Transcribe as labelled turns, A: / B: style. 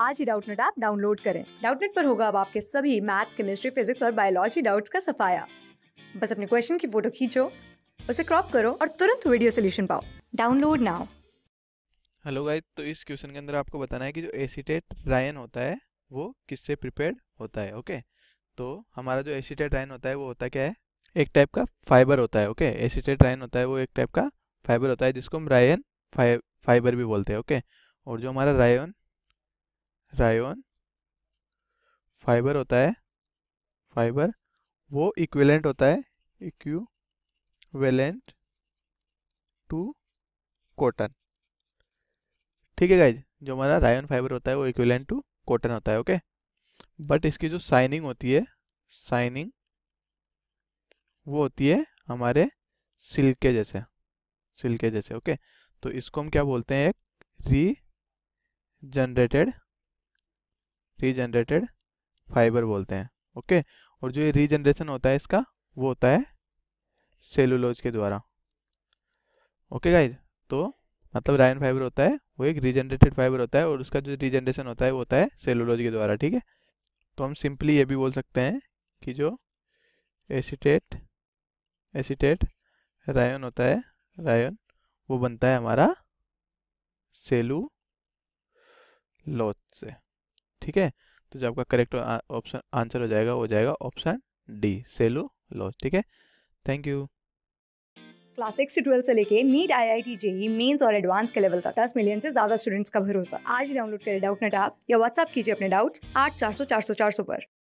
A: आज ही Doubtnut app download करें डाउटनेट पर होगा अब आपके सभी मैथ्स केमिस्ट्री फिजिक्स और बायोलॉजी डाउट्स का सफाया बस अपने क्वेश्चन की फोटो खींचो उसे क्रॉप करो और तुरंत वीडियो सोल्यूशन पाओ डाउनलोड नाउ
B: हेलो गाइस तो इस क्वेश्चन के अंदर आपको बताना है कि जो एसीटेट रायन होता है वो किससे प्रिपेयर्ड होता है ओके तो हमारा जो एसीटेट रायन होता है वो होता क्या है एक टाइप का फाइबर होता है ओके एसीटेट रायन होता है वो एक टाइप का फाइबर होता है जिसको हम रायन फाइबर भी बोलते हैं ओके और जो हमारा रायन रायोन फाइबर होता है फाइबर वो इक्विवेलेंट होता है इक्विवेलेंट टू कॉटन ठीक है गाइज जो हमारा रायोन फाइबर होता है वो इक्विवेलेंट टू कॉटन होता है ओके बट इसकी जो साइनिंग होती है साइनिंग वो होती है हमारे सिल्क के जैसे सिल्क के जैसे ओके तो इसको हम क्या बोलते हैं एक री जनरेटेड रीजनरेटेड फाइबर बोलते हैं ओके और जो ये रीजनरेशन होता है इसका वो होता है सेलुलोज के द्वारा ओके गाइज तो मतलब रायन फाइबर होता है वो एक रीजनरेटेड फाइबर होता है और उसका जो रीजनरेशन होता है वो होता है सेलुलोज के द्वारा ठीक है तो हम सिंपली ये भी बोल सकते हैं कि जो एसीटेट एसीटेट रायन होता है रायन वो बनता है हमारा सेलू लोच से ठीक है तो जो आपका करेक्ट ऑप्शन आंसर हो जाएगा वो जाएगा ऑप्शन डी लॉज ठीक है थैंक यू
A: क्लास सिक्स से ट्वेल्थ से लेके NEET I I T JEE mains और एडवांस के लेवल तक दस मिलियन से ज्यादा स्टूडेंट्स का भरोसा आज डाउनलोड करें डाउट नेट आप या व्हाट्सअप कीजिए अपने डाउट्स आठ चार सौ चार सौ चार सौ पर